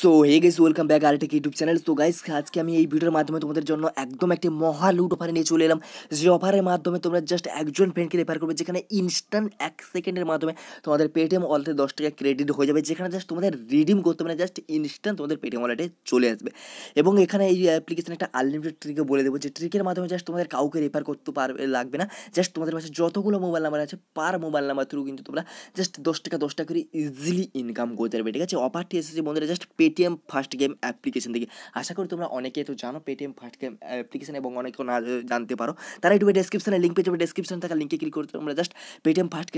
so hey guys welcome back আর একটা YouTube channel so guys আজকে আমি এই ভিডিওর মাধ্যমে তোমাদের জন্য একদম একটি মহা লুট অফার নিয়ে চলে এলাম যে অফারের মাধ্যমে তোমরা জাস্ট একজন ফ্রেন্ডকে রেফার করবে যেখানে ইনস্ট্যান্ট এক সেকেন্ডের মাধ্যমে তোমাদের পেটিএম ওয়ালেটে দশ টাকা ক্রেডিট হয়ে যাবে যেখানে জাস্ট তোমাদের রিডিম করতে মানে জাস্ট ইনস্ট্যান্ট তোমাদের পেটিএম ওয়ালেটে চলে আসবে এবং এখানে এই অ্যাপ্লিকেশানে একটা আনলিমিটেড ট্রিকে বলে দেবো যে ট্রিকের মাধ্যমে জাস্ট তোমাদের কাউকে রেফার করতে পারবে লাগবে না জাস্ট তোমাদের কাছে যতগুলো মোবাইল নাম্বার আছে পার মোবাইল নাম্বার থ্রু কিন্তু তোমরা জাস্ট দশ টাকা দশ টাকা করে ইজিলি ইনকাম করতে পারবে ঠিক আছে অফারটি এসেছে বন্ধুরা just Paytm first game application থেকে আশা করি তোমরা অনেকে তো জানো পেটিএম ফার্স্ট গেম অ্যাপ্লিকেশন এবং অনেকে না জানতে পারো তারা ইউটিউবে ডেসক্রিপশনে লিঙ্ক পেয়ে যাবে ডেসক্রিপশন থাকা লিঙ্কে ক্লিক করতে তোমরা জাস্ট পেটিএম ফার্স্ট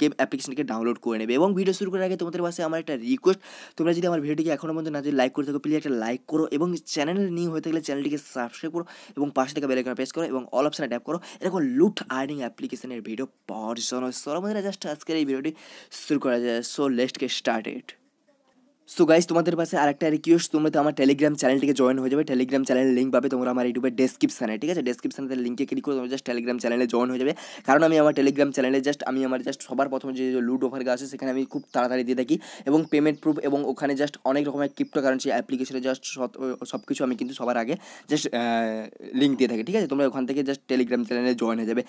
গেম অ্যাপ্লিকেশনকে ডাউনলোড করে নেবে এবং ভিডিও শুরু করার আগে তোমাদের পাশে আমার একটা রিকোয়েস্ট তোমরা যদি আমার ভিডিওটিকে এখনও পর্যন্ত না যদি লাইক করে থাকো প্লিজ একটা লাইক করো এবং চ্যানেল নিয়ে হয়ে থাকলে চ্যানেলটিকে সাবস্ক্রাইব করো এবং পাশে থেকে বেলাইকন প্রেস করো এবং অল অপশানে ট্যাপ করো এরকম লুট আর্নিং অ্যাপ্লিকেশনের ভিডিও পাওয়ার জন্য সর্বদা জাস্ট আজকের এই ভিডিওটি শুরু করা যায় সো লেস্টকে স্টার্টেড সো গাইজ তোমাদের পাশে আরেকটা রিকোয়েস্ট তোমরা তো আমার টেলিগ্রাম চ্যানেলটিকে জয়েন হয়ে যাবে টেলিগ্রাম চ্যানেল লিঙ্ক পাবে তোমরা আমার ইউটিউবের ডেসক্রিপশানে ঠিক আছে ডেসক্রিপশানে লিঙ্কে ক্লিক করে তোমরা জাস্ট টেলিগ্রাম চ্যানেলে জয়েন হয়ে যাবে কারণ আমি আমার টেলিগ্রাম চ্যানেলে জাস্ট আমি আমার জাস্ট সবার প্রথমে যে লুট অফারগুলো আছে সেখানে আমি খুব তাড়াতাড়ি দিয়ে থাকি এবং পেমেন্ট প্রুফ এবং ওখানে জাস্ট অনেক রকমের ক্রিপ্টো কারেন্সি অ্যাপ্লিকেশনে জাস্ট সব কিছু আমি কিন্তু সবার আগে জাস্ট লিঙ্ক দিয়ে থাকি ঠিক আছে তোমরা ওখান থেকে জাস্ট টেলিগ্রাম চ্যানেলে জয়েন হয়ে যাবে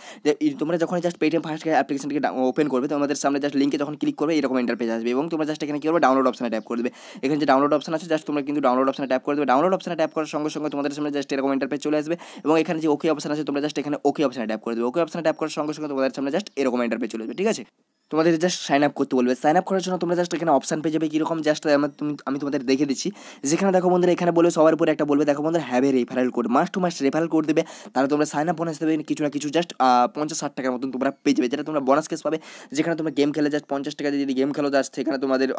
তোমরা যখন জাস্ট পেটিএম ফার্স্ট অ্যাপ্লিকেশনটিকে ওপেন করবে তোমাদের সামনে জাস্ট লিঙ্কে যখন ক্লিক করবে এরকম ইন্টারপেজ আসবে এবং তোমরা জাস্ট এখানে কি করবে ডাউনলোড অপশানে ট্যাপ করবে দেবে এখানে যে ডাউনলোড অপশন আছে জাস্ট তোমরা কিন্তু ডাউনলোড অপশনে ট্যাপ করে দেবে ডাউনলোড অপশনে ট্যাপ করার সঙ্গে সঙ্গে তোমাদের সামনে জাস্ট এরকম ইন্টারফেস চলে আসবে এবং এখানে যে ওকে অপশন আছে তোমরা জাস্ট এখানে ওকে অপশনে ট্যাপ করে দেবে ওকে অপশনে ট্যাপ করার সঙ্গে সঙ্গে তোমাদের সামনে জাস্ট এরকম ইন্টারফেস চলে আসবে ঠিক আছে তোমাদের জাস্ট সাইন আপ করতে বলবে সাইন আপ করার জন্য তোমরা জাস্ট এখানে অপশান পেয়ে যাবে কীরকম জাস্ট তুমি আমি তোমাদের দেখে দিচ্ছি যেখানে দেখো বন্ধুরা এখানে বলবে সবার উপরে একটা বলবে দেখো বন্ধুরা হ্যাভে রেফারেল কোড মাস টু মাস রেফারেল কোড দেবে তাহলে তোমরা সাইন আপ বোনাস দেবে কিছু না কিছু জাস্ট পঞ্চাশ ষাট টাকার মতন তোমরা পেয়ে যাবে যেটা তোমরা বোনাস কেস পাবে যেখানে তোমরা গেম খেলে জাস্ট পঞ্চাশ টাকা দিয়ে যদি গেম খেলো জাস্ট সেখানে তোমাদের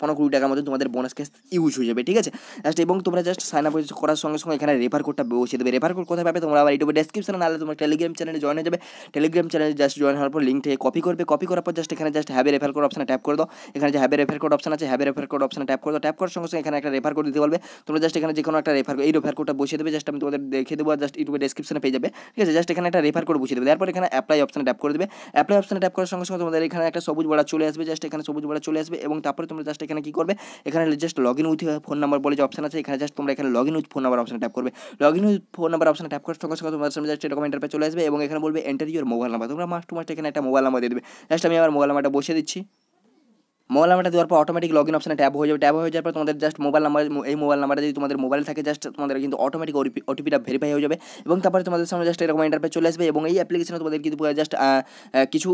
পনেরো কুড়ি টাকার মধ্যে তোমাদের বোনাস ক্যাশ ইউজ হয়ে যাবে ঠিক আছে জাস্ট এবং তোমরা জাস্ট সাইন আপ করার সঙ্গে সঙ্গে এখানে রেফার কোডটা বসিয়ে দেবে রেফার কোড কোথায় পাবে তোমরা আবার ইউটিউবে ডেসক্রিপশনে নাহলে তোমার টেলিগ্রাম চ্যানেলে জয়েন হয়ে যাবে টেলিগ্রাম চ্যানেলে জাস্ট জয়েন হওয়ার পর লিঙ্ক থেকে কপি করবে কপি করার পর জাস্ট এখানে জাস্ট হ্যাভে রেফার কোড অপশানে ট্যাপ করে দাও এখানে যে হ্যাবে রেফার কোড অপশান আছে হ্যাভে রেফার কোড অপশানে ট্যাপ করে দাও ট্যাপ করার সঙ্গে সঙ্গে এখানে একটা রেফার কোড দিতে বলবে তোমরা জাস্ট এখানে যে কোনো একটা রেফার এই রেফার কোডটা বসিয়ে দেবে জাস্ট আমি তোমাদের দেখে দেবো জাস্ট ইউটিউবে ডেসক্রিপশনে পেয়ে যাবে ঠিক আছে জাস্ট এখানে একটা রেফার কোড বসিয়ে দেবে তারপর এখানে অ্যাপ্লাই অপশানে ট্যাপ করে দেবে অ্যাপ্লাই অপশানে ট্যাপ করার সঙ্গে সঙ্গে তোমাদের এখানে একটা সবুজ বড়া চলে আসবে জাস্ট এখানে সবুজ বড়া চলে আসবে এবং তারপরে তোমরা জাস্ট এখানে কি করবে এখানে just log in with phone number বলে যে অপশন আছে এখানে জাস্ট তোমরা এখানে log in with phone number option tap করবে log in with phone number option tap করার সঙ্গে সঙ্গে তোমার সামনে জাস্ট এরকম ইন্টারপে চলে আসবে এবং এখানে বলবে এন্টার ইউর মোবাইল নাম্বার তোমরা মাস্ট টু মাস্ট এখানে একটা মোবাইল নাম্বার দিয়ে দেবে জাস্ট আমি আমার মোবাইল নাম্বারটা বসে দিচ্ছি মোবাইল নাম্বারটা দেওয়ার পর অটোমেটিক লগ ইন অপশানে ট্যাব হয়ে যাবে ট্যাব হয়ে যাওয়ার পর তোমাদের জাস্ট মোবাইল নাম্বার এই মোবাইল নাম্বারটা যদি তোমাদের মোবাইল থাকে জাস্ট তোমাদের কিন্তু অটোমেটিক ওটিপিটা ভেরিফাই হয়ে যাবে এবং তারপরে তোমাদের সামনে জাস্ট এরকম ইন্টারপে চলে আসবে এবং এই অ্যাপ্লিকেশনে তোমাদের কিন্তু জাস্ট কিছু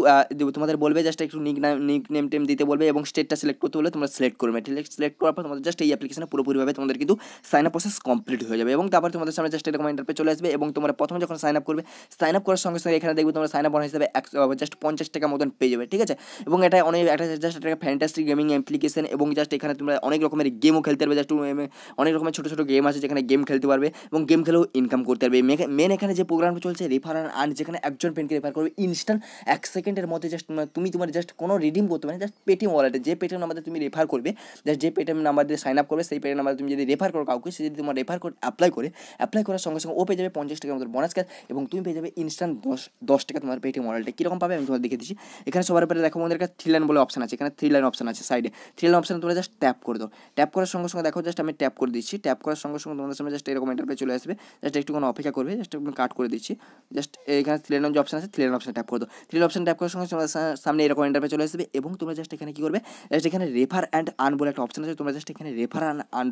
তোমাদের বলবে জাস্ট একটু নিক নাম নিক নেম টেম দিতে বলবে এবং স্টেটটা সিলেক্ট করতে বলে তোমরা সিলেক্ট করবে সিলেক্ট করার পর তোমাদের জাস্ট এই অ্যাপ্লিকেশনে পুরোপুরিভাবে তোমাদের কিন্তু সাইন আপ প্রসেস কমপ্লিট হয়ে যাবে এবং তারপরে তোমাদের সামনে জাস্ট এরকম ইন্টারপে চলে আসবে এবং তোমরা প্রথমে যখন সাইন আপ করবে সাইন আপ করার সঙ্গে সঙ্গে এখানে দেখবে তোমরা সাইন আপ অন হিসাবে জাস্ট পঞ্চাশ টাকা মতন পেয়ে যাবে ঠিক আছে এবং এটা অনেক একটা জাস্ট একটা ফ্যান্ট ফ্যান্টাস্টিক গেমিং অ্যাপ্লিকেশন এবং জাস্ট এখানে তোমরা অনেক রকমের গেমও খেলতে পারবে জাস্ট অনেক রকমের ছোটো ছোটো গেম আছে যেখানে গেম খেলতে পারবে এবং গেম খেলেও ইনকাম করতে পারবে মেন এখানে যে প্রোগ্রামটা চলছে রেফার আর্ন যেখানে একজন ফ্রেন্ডকে রেফার করবে ইনস্ট্যান্ট এক সেকেন্ডের মধ্যে জাস্ট তুমি তোমার জাস্ট কোনো রিডিম করতে পারবে জাস্ট পেটিএম ওয়ালেটে যে পেটিএম নাম্বারে তুমি রেফার করবে জাস্ট যে পেটিএম নাম্বার দিয়ে সাইন আপ করবে সেই পেটিএম নাম্বার তুমি যদি রেফার করো কাউকে সে যদি তোমার রেফার করে অ্যাপ্লাই করে অ্যাপ্লাই করার সঙ্গে সঙ্গে ও পেয়ে যাবে পঞ্চাশ টাকার মতো বোনাস ক্যাশ এবং তুমি পেয়ে যাবে ইনস্ট্যান্ট দশ দশ টাকা তোমার পেটিএম ওয়ালেটে কীরকম পাবে আমি তোমার দেখে দিচ্ছি এখানে সবার উপরে দেখো আমাদের কাছে থ্রি লাইন বলে অপশন আছে এখানে থ্রি লাইন অপশান আছে সাইডে থ্রি লাইন অপশানে তোমরা জাস্ট ট্যাপ করে দাও ট্যাপ করার সঙ্গে সঙ্গে দেখো জাস্ট আমি ট্যাপ করে দিচ্ছি ট্যাপ করার সঙ্গে সঙ্গে তোমাদের সামনে জাস্ট এরকম ইন্টারপ্লে চলে আসবে জাস্ট একটু কোনো অপেক্ষা করবে জাস্ট আমি কাট করে দিচ্ছি জাস্ট এখানে থ্রি লাইন যে অপশান আছে থ্রি লাইন অপশানে ট্যাপ করে দাও থ্রি লাইন অপশান ট্যাপ করার সঙ্গে তোমাদের সামনে এরকম ইন্টারপ্লে চলে আসবে এবং তোমরা জাস্ট এখানে কী করবে জাস্ট এখানে রেফার অ্যান্ড আর্ন বলে একটা অপশান আছে তোমরা জাস্ট এখানে রেফার অ্যান্ড আর্ন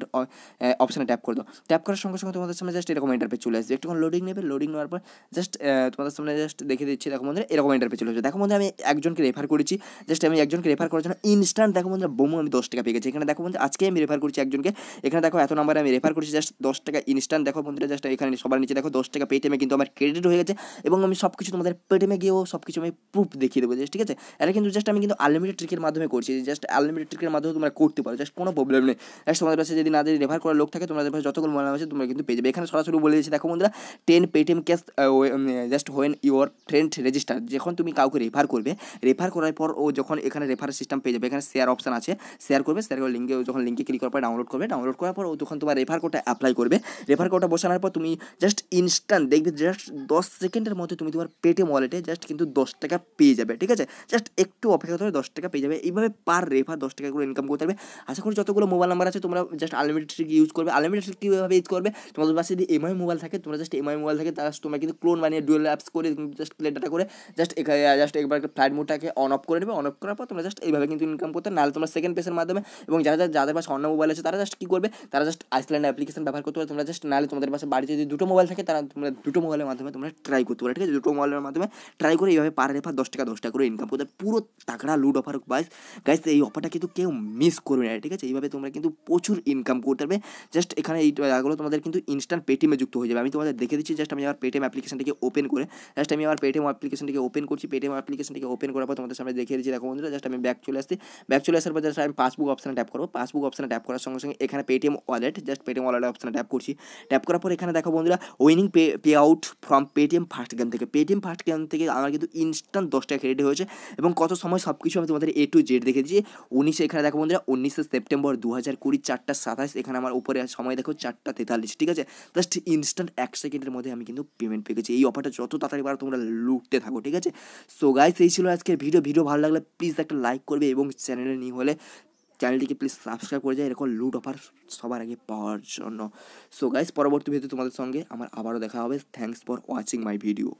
অপশানে ট্যাপ করে দাও ট্যাপ করার সঙ্গে সঙ্গে তোমাদের সামনে জাস্ট এরকম ইন্টারপ্লে চলে আসবে uh, একটুক্ষণ লোডিং নেবে লোডিং নেওয়ার পর জাস্ট uh, তোমাদের সামনে জাস্ট দেখে দিচ্ছি দেখো বন্ধুরা এরকম ইন্টারপ্লে চলে আসবে দেখো মধ্যে আমি একজনকে রেফার করেছি জাস্ট আমি একজনকে রেফার করার জন্য ইন ইনস্ট্যান্ট দেখো বন্ধুরা বোমো আমি দশ টাকা পেয়ে গেছি এখানে দেখো বন্ধুরা আজকে আমি রেফার করছি একজনকে এখানে দেখো এত নাম্বারে আমি রেফার করছি জাস্ট দশ টাকা ইনস্ট্যান্ট দেখো বন্ধুরা জাস্ট এখানে সবার নিচে দেখো দশ টাকা পেটিএমে কিন্তু আমার ক্রেডিট হয়ে গেছে এবং আমি সব কিছু তোমাদের পেটিএমে গিয়েও সব কিছু আমি প্রুফ দেখিয়ে দেবো জাস্ট ঠিক আছে এটা কিন্তু জাস্ট আমি কিন্তু আনলিমিটেড ট্রিকের মাধ্যমে করছি জাস্ট আনলিমিটেড ট্রিকের মাধ্যমে তোমরা করতে পারো জাস্ট কোনো প্রবলেম নেই জাস্ট তোমাদের কাছে যদি না যদি রেফার করার লোক থাকে তোমাদের কাছে যতগুলো মনে আছে তোমরা কিন্তু পেয়ে যাবে এখানে সরাসরি বলে দিয়েছি দেখো বন্ধুরা ten Paytm cash just when your friend register যখন তুমি কাউকে রেফার করবে রেফার করার পর ও যখন এখানে রেফার সিস্টেম পেয়ে যাবে এখানে এখানে শেয়ার অপশান আছে শেয়ার করবে শেয়ার করে লিঙ্কে যখন লিঙ্কে ক্লিক করার পর ডাউনলোড করবে ডাউনলোড করার পর তখন তোমার রেফার কোডটা অ্যাপ্লাই করবে রেফার কোডটা বসানোর পর তুমি জাস্ট ইনস্ট্যান্ট দেখবে জাস্ট দশ সেকেন্ডের মধ্যে তুমি তোমার পেটিএম ওয়ালেটে জাস্ট কিন্তু দশ টাকা পেয়ে যাবে ঠিক আছে জাস্ট একটু অপেক্ষা করে দশ টাকা পেয়ে যাবে এইভাবে পার রেফার দশ টাকা করে ইনকাম করতে পারবে আশা করি যতগুলো মোবাইল নাম্বার আছে তোমরা জাস্ট আনলিমিটেড ট্রিক ইউজ করবে আনলিমিটেড ট্রিক কীভাবে ইউজ করবে তোমাদের পাশে যদি এমআই মোবাইল থাকে তোমরা জাস্ট এমআই মোবাইল থাকে তারা তোমরা কিন্তু ক্লোন বানিয়ে ডুয়েল অ্যাপস করে জাস্ট প্লে ডাটা করে জাস্ট জাস্ট একবার ফ্লাইট মোডটাকে অন অফ করে নেবে অন অফ করার পর তোমরা জাস্ট এইভাবে কিন্তু ইনকাম কনফার্ম করতে নাহলে তোমরা সেকেন্ড পেসের মাধ্যমে এবং যারা যারা যাদের পাশে অন্য মোবাইল আছে তারা জাস্ট কী করবে তারা জাস্ট আইসল্যান্ড অ্যাপ্লিকেশন ব্যবহার করতে পারে তোমরা জাস্ট নাহলে তোমাদের পাশে বাড়িতে যদি দুটো মোবাইল থাকে তারা তোমরা দুটো মোবাইলের মাধ্যমে তোমরা ট্রাই করতে পারো ঠিক আছে দুটো মোবাইলের মাধ্যমে ট্রাই করে এইভাবে পার রেফার দশ টাকা দশ টাকা করে ইনকাম করতে পুরো তাকড়া লুড অফার বাইস গাইস এই অফারটা কিন্তু কেউ মিস করবে না ঠিক আছে এইভাবে তোমরা কিন্তু প্রচুর ইনকাম করতে পারবে জাস্ট এখানে এই টাকাগুলো তোমাদের কিন্তু ইনস্ট্যান্ট পেটিএমে যুক্ত হয়ে যাবে আমি তোমাদের দেখে দিচ্ছি জাস্ট আমি আমার পেটিএম অ্যাপ্লিকেশনটিকে ওপেন করে জাস্ট আমি আমার পেটিএম অ্যাপ্লিকেশনটিকে ওপেন করছি পেটিএম অ্যাপ্লিকেশনটিকে ওপেন করার পর তোমাদের সামনে দেখে দিচ্ছি দেখো বন্ধুরা জাস্ট আমি ব্যাক চলে আসছি ব্যাক চলে আসার পর জাস্ট আমি পাসবুক অপশানে ট্যাপ করবো পাসবুক অপশানে ট্যাপ করার সঙ্গে সঙ্গে এখানে Paytm wallet just Paytm wallet অপশানে ট্যাপ করছি ট্যাপ করার পর এখানে দেখো বন্ধুরা winning pay payout from Paytm first game থেকে পেটিএম ফার্স্ট গেম থেকে আমার কিন্তু ইনস্ট্যান্ট দশ টাকা ক্রেডিট হয়েছে এবং কত সময় সব কিছু আমি তোমাদের এ টু জেড দেখে দিচ্ছি উনিশে এখানে দেখো বন্ধুরা উনিশে সেপ্টেম্বর দু হাজার কুড়ি চারটা সাতাশ এখানে আমার উপরে সময় দেখো চারটা তেতাল্লিশ ঠিক আছে জাস্ট ইনস্ট্যান্ট এক সেকেন্ডের মধ্যে আমি কিন্তু পেমেন্ট পেয়ে গেছি এই অফারটা যত তাড়াতাড়ি পারো তোমরা লুটতে থাকো ঠিক আছে সো গাইস এই ছিল আজকের ভিডিও ভিডিও ভালো লাগলে প্লিজ একটা লাইক করবে এবং চ্যানেলে নিয়ে হলে চ্যানেলটিকে প্লিজ সাবস্ক্রাইব করে যায় এরকম লুট অফার সবার আগে পাওয়ার জন্য সো গাইজ পরবর্তী ভিডিও তোমাদের সঙ্গে আমার আবারও দেখা হবে thanks for watching my video